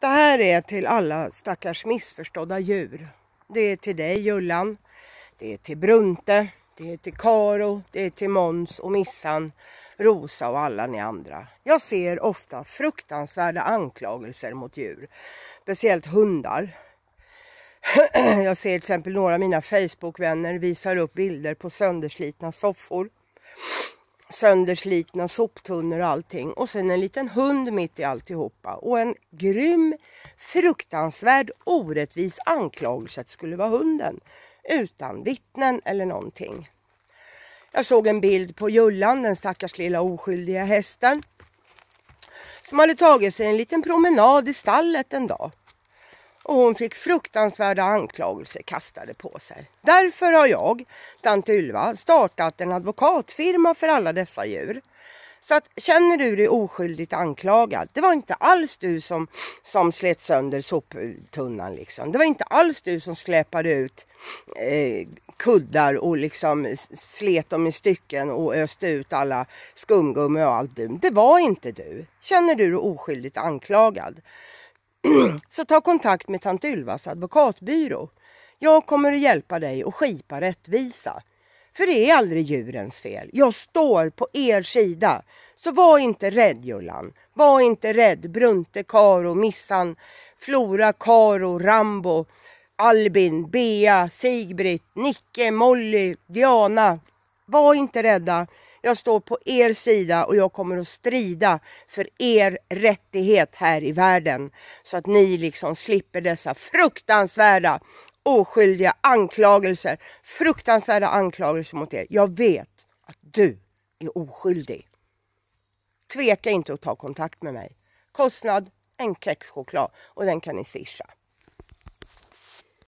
Det här är till alla stackars missförstådda djur. Det är till dig Jullan. Det är till Brunte. Det är till Karo. Det är till Mons och Missan. Rosa och alla ni andra. Jag ser ofta fruktansvärda anklagelser mot djur. Speciellt hundar. Jag ser till exempel några av mina Facebookvänner visar upp bilder på sönderslitna soffor sönderslitna soptunnor och allting. Och sen en liten hund mitt i alltihopa. Och en grym, fruktansvärd, orättvis anklagelse att det skulle vara hunden. Utan vittnen eller någonting. Jag såg en bild på Jullan, den stackars lilla oskyldiga hästen. Som hade tagit sig en liten promenad i stallet en dag och hon fick fruktansvärda anklagelser kastade på sig. Därför har jag, tant Ylva, startat en advokatfirma för alla dessa djur. Så att, känner du dig oskyldigt anklagad, det var inte alls du som, som slet sönder soptunnan. Liksom. Det var inte alls du som släpade ut eh, kuddar och liksom slet dem i stycken och öste ut alla skumgummi och allt dumt. Det var inte du. Känner du dig oskyldigt anklagad Så ta kontakt med Tant Ylvas advokatbyrå. Jag kommer att hjälpa dig att skipa rättvisa. För det är aldrig djurens fel. Jag står på er sida. Så var inte rädd Jullan. Var inte rädd Brunte, Karo, Missan, Flora, Karo, Rambo, Albin, Bea, Sigbritt, Nicke, Molly, Diana. Var inte rädda. Jag står på er sida och jag kommer att strida för er rättighet här i världen. Så att ni liksom slipper dessa fruktansvärda oskyldiga anklagelser. Fruktansvärda anklagelser mot er. Jag vet att du är oskyldig. Tveka inte att ta kontakt med mig. Kostnad en kexchoklad och den kan ni swisha.